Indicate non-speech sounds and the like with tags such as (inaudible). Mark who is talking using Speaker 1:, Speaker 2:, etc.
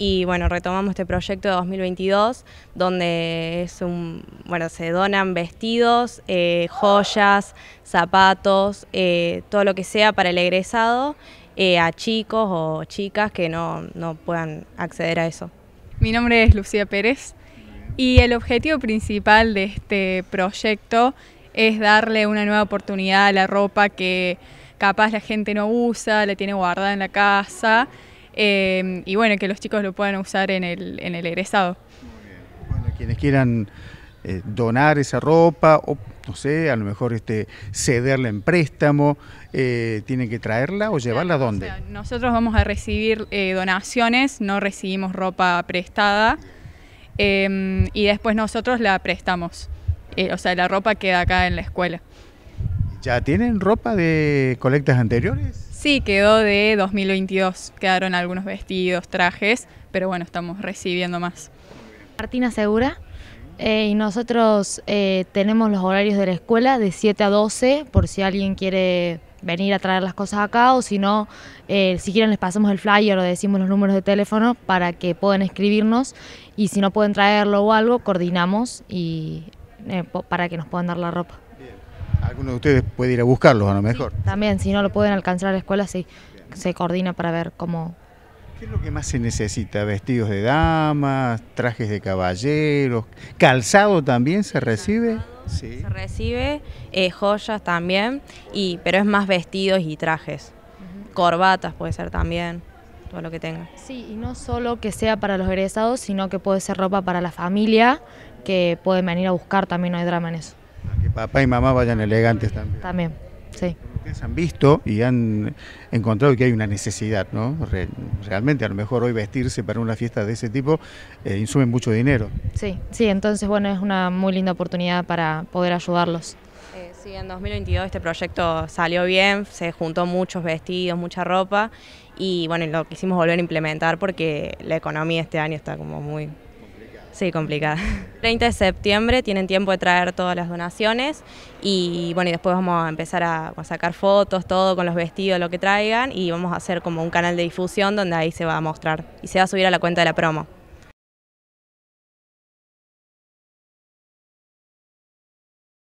Speaker 1: y bueno, retomamos este proyecto de 2022 donde es un, bueno, se donan vestidos, eh, joyas, zapatos, eh, todo lo que sea para el egresado eh, a chicos o chicas que no, no puedan acceder a eso.
Speaker 2: Mi nombre es Lucía Pérez y el objetivo principal de este proyecto es darle una nueva oportunidad a la ropa que capaz la gente no usa, la tiene guardada en la casa Em, y bueno, que los chicos lo puedan usar en el, en el egresado.
Speaker 3: Bueno, quienes quieran eh, donar esa ropa o no sé, a lo mejor este, cederla en préstamo, eh, tienen que traerla o llevarla a dónde.
Speaker 2: nosotros vamos a recibir eh, donaciones, no recibimos ropa prestada em, y después nosotros la prestamos. o sea, la ropa queda acá en la escuela.
Speaker 3: ¿Ya tienen ropa de colectas anteriores?
Speaker 2: Sí, quedó de 2022. Quedaron algunos vestidos, trajes, pero bueno, estamos recibiendo más.
Speaker 4: Martina Segura. Eh, y nosotros eh, tenemos los horarios de la escuela de 7 a 12, por si alguien quiere venir a traer las cosas acá, o si no, eh, si quieren les pasamos el flyer o decimos los números de teléfono para que puedan escribirnos y si no pueden traerlo o algo, coordinamos y para que nos puedan dar la ropa.
Speaker 3: Alguno de ustedes puede ir a buscarlos a lo mejor.
Speaker 4: también, si no lo pueden alcanzar a la escuela, se coordina para ver cómo...
Speaker 3: ¿Qué es lo que más se necesita? ¿Vestidos de damas, trajes de caballeros, calzado también se recibe? Sí.
Speaker 4: Se recibe,
Speaker 1: eh, joyas también, y, pero es más vestidos y trajes. Corbatas puede ser también todo lo que tenga.
Speaker 4: Sí, y no solo que sea para los egresados, sino que puede ser ropa para la familia, que pueden venir a buscar, también no hay drama en eso
Speaker 3: papá y mamá vayan elegantes también.
Speaker 4: También, sí. Ustedes han
Speaker 3: visto y han encontrado que hay una necesidad, ¿no? realmente, a lo mejor hoy vestirse para una fiesta de ese tipo eh, insume mucho dinero.
Speaker 4: Sí, sí, entonces, bueno, es una muy linda oportunidad para poder ayudarlos.
Speaker 1: Eh, sí, en 2022 este proyecto salió bien, se juntó muchos vestidos, mucha ropa y bueno, lo quisimos volver a implementar porque la economía este año está como muy Sí, complicada. 30 (laughs) de septiembre tienen tiempo de traer todas las donaciones y bueno, y después vamos a empezar a, sacar fotos, todo con los vestidos, lo que traigan y vamos a hacer como un canal de difusión donde ahí se va a mostrar y se va a subir a
Speaker 3: la cuenta de la promo.